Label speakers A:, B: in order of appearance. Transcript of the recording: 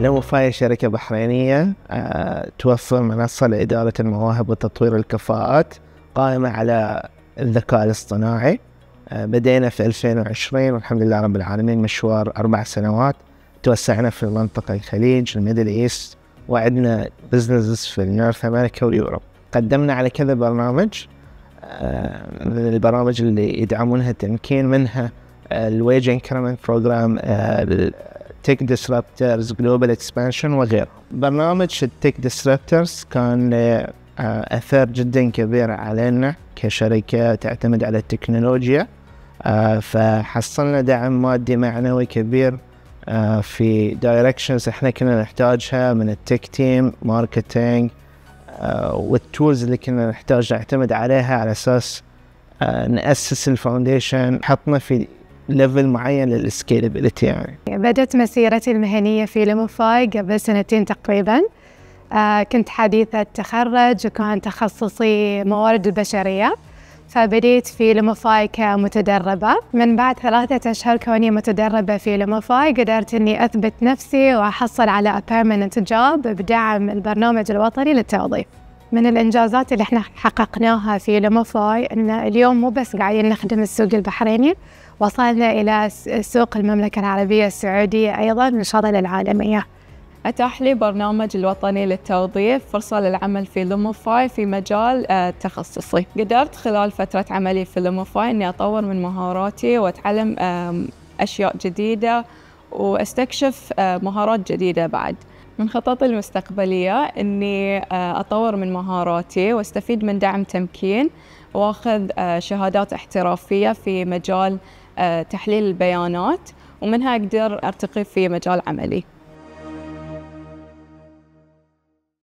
A: لو شركة بحرينية آه، توفر منصة لإدارة المواهب وتطوير الكفاءات قائمة على الذكاء الاصطناعي آه، بدينا في 2020 والحمد لله رب العالمين مشوار أربع سنوات توسعنا في منطقة الخليج الميدل إيست وعندنا بزنسز في نورث أمريكا ويوروب قدمنا على كذا برنامج من آه، البرامج اللي يدعمونها التمكين منها الويج انكرمنت بروجرام تك ديسربترز جلوبال اكسبانشن وغيره برنامج التك ديسربترز كان له آه، اثر جدا كبير علينا كشركه تعتمد على التكنولوجيا آه، فحصلنا دعم مادي معنوي كبير آه، في دايركشنز احنا كنا نحتاجها من التك تيم ماركتينج والتولز اللي كنا نحتاج نعتمد عليها على اساس ناسس الفاونديشن حطنا في ليفل معين للسكيلابيلتي يعني
B: بدأت مسيرتي المهنية في ليموفاي قبل سنتين تقريباً آه كنت حديثة تخرج وكان تخصصي موارد البشرية فبديت في لموفاي كمتدربة من بعد ثلاثة أشهر كوني متدربة في لموفاي قدرت أني أثبت نفسي وأحصل على permanent job بدعم البرنامج الوطني للتوظيف من الانجازات اللي احنا حققناها في لمفاي ان اليوم مو بس قاعدين نخدم السوق البحريني وصلنا الى سوق المملكه العربيه السعوديه ايضا ان شاء الله للعالميه.
C: أتاح لي برنامج الوطني للتوظيف فرصة للعمل في لومفاي في مجال آه، تخصصي قدرت خلال فترة عملي في لومفاي أني أطور من مهاراتي وأتعلم أشياء جديدة وأستكشف آه، مهارات جديدة بعد من خططي المستقبلية أني آه، أطور من مهاراتي واستفيد من دعم تمكين واخذ آه، شهادات احترافية في مجال آه، تحليل البيانات ومنها أقدر أرتقي في مجال عملي